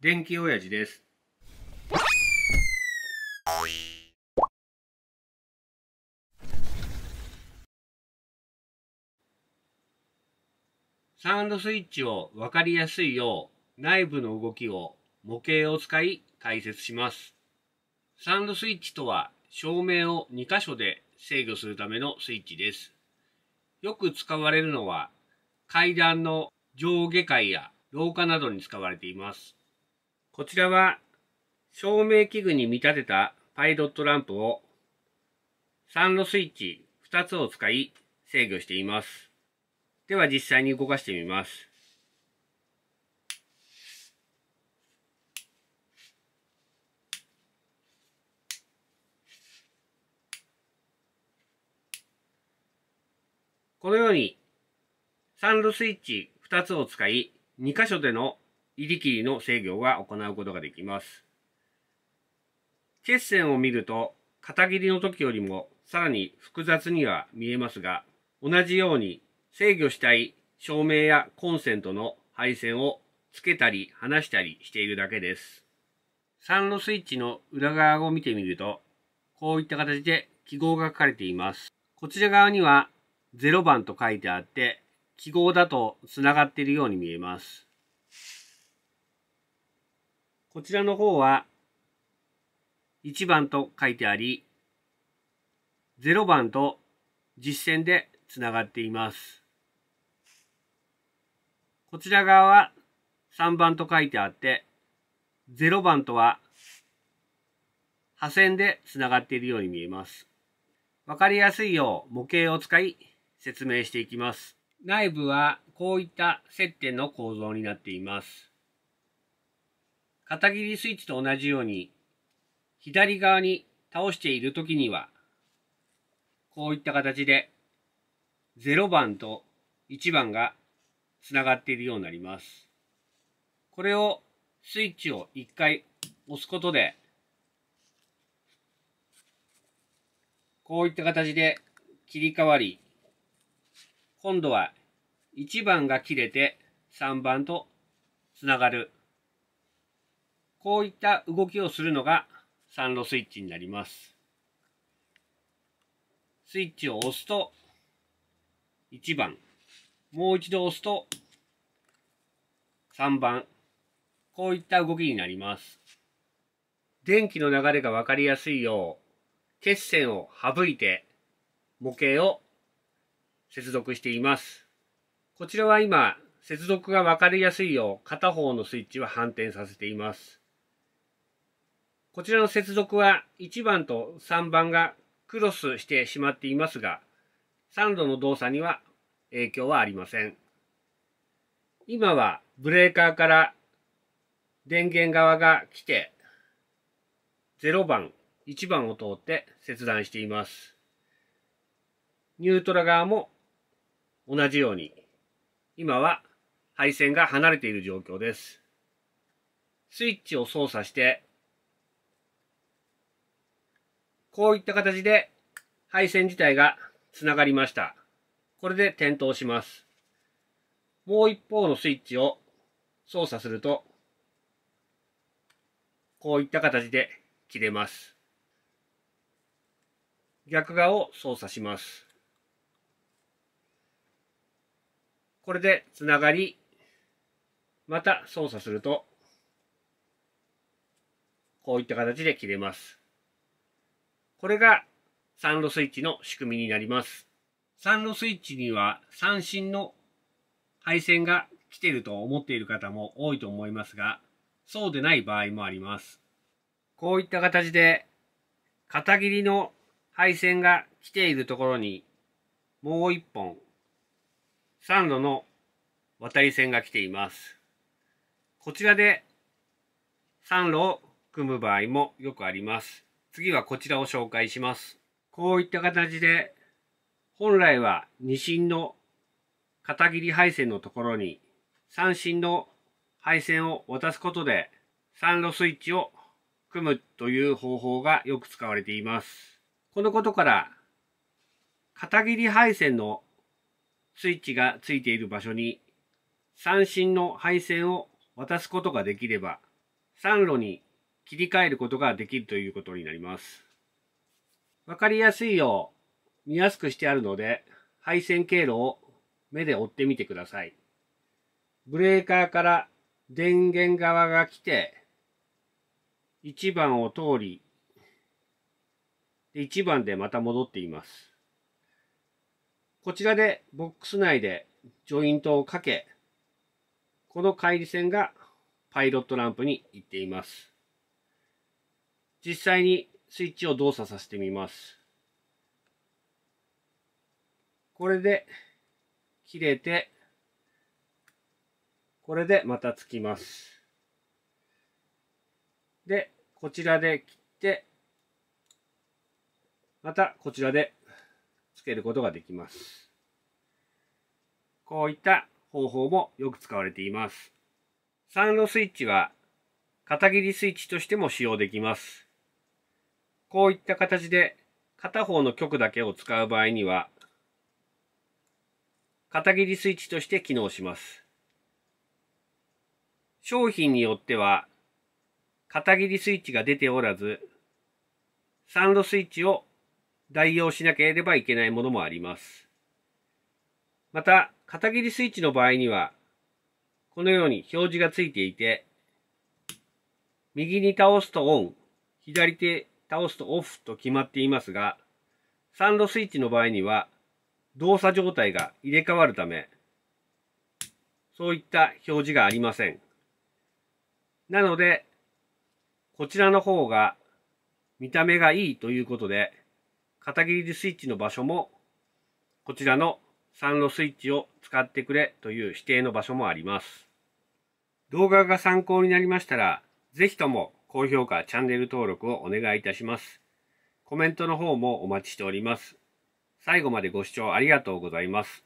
電気親父です。サウンドスイッチを分かりやすいよう内部の動きを模型を使い解説します。サウンドスイッチとは照明を2箇所で制御するためのスイッチです。よく使われるのは階段の上下階や廊下などに使われています。こちらは照明器具に見立てたパイロットランプを3路スイッチ2つを使い制御しています。では実際に動かしてみます。このように、サンスイッチ2つを使い、2箇所での入り切りの制御が行うことができます。血栓を見ると、片切りの時よりもさらに複雑には見えますが、同じように制御したい照明やコンセントの配線をつけたり離したりしているだけです。3路スイッチの裏側を見てみると、こういった形で記号が書かれています。こちら側には0番と書いてあって、記号だと繋がっているように見えます。こちらの方は1番と書いてあり、0番と実線でつながっています。こちら側は3番と書いてあって、0番とは破線でつながっているように見えます。わかりやすいよう模型を使い説明していきます。内部はこういった接点の構造になっています。片切りスイッチと同じように、左側に倒しているときには、こういった形で、0番と1番がつながっているようになります。これをスイッチを1回押すことで、こういった形で切り替わり、今度は1番が切れて3番とつながるこういった動きをするのが3路スイッチになります。スイッチを押すと1番、もう一度押すと3番、こういった動きになります。電気の流れが分かりやすいよう、血栓を省いて模型を接続しています。こちらは今、接続が分かりやすいよう片方のスイッチは反転させています。こちらの接続は1番と3番がクロスしてしまっていますが、3度の動作には影響はありません。今はブレーカーから電源側が来て、0番、1番を通って切断しています。ニュートラ側も同じように、今は配線が離れている状況です。スイッチを操作してこういった形で配線自体がつながりました。これで点灯します。もう一方のスイッチを操作すると、こういった形で切れます。逆側を操作します。これでつながり、また操作すると、こういった形で切れます。これが3路スイッチの仕組みになります。3路スイッチには三振の配線が来ていると思っている方も多いと思いますが、そうでない場合もあります。こういった形で、片切りの配線が来ているところに、もう1本、3路の渡り線が来ています。こちらで3路を組む場合もよくあります。次はこちらを紹介します。こういった形で、本来は2芯の片切り配線のところに3芯の配線を渡すことで3路スイッチを組むという方法がよく使われています。このことから片切り配線のスイッチがついている場所に3芯の配線を渡すことができれば3路に切り替えることができるということになります。わかりやすいよう見やすくしてあるので、配線経路を目で追ってみてください。ブレーカーから電源側が来て、1番を通り、1番でまた戻っています。こちらでボックス内でジョイントをかけ、このり線がパイロットランプに行っています。実際にスイッチを動作させてみます。これで切れて、これでまたつきます。で、こちらで切って、またこちらでつけることができます。こういった方法もよく使われています。サンロスイッチは、片切りスイッチとしても使用できます。こういった形で片方の極だけを使う場合には、片切りスイッチとして機能します。商品によっては、片切りスイッチが出ておらず、サンドスイッチを代用しなければいけないものもあります。また、片切りスイッチの場合には、このように表示がついていて、右に倒すとオン、左手倒すとオフと決まっていますが、サンドスイッチの場合には、動作状態が入れ替わるため、そういった表示がありません。なので、こちらの方が見た目がいいということで、片切りスイッチの場所も、こちらのン路スイッチを使ってくれという指定の場所もあります。動画が参考になりましたら、ぜひとも高評価、チャンネル登録をお願いいたします。コメントの方もお待ちしております。最後までご視聴ありがとうございます。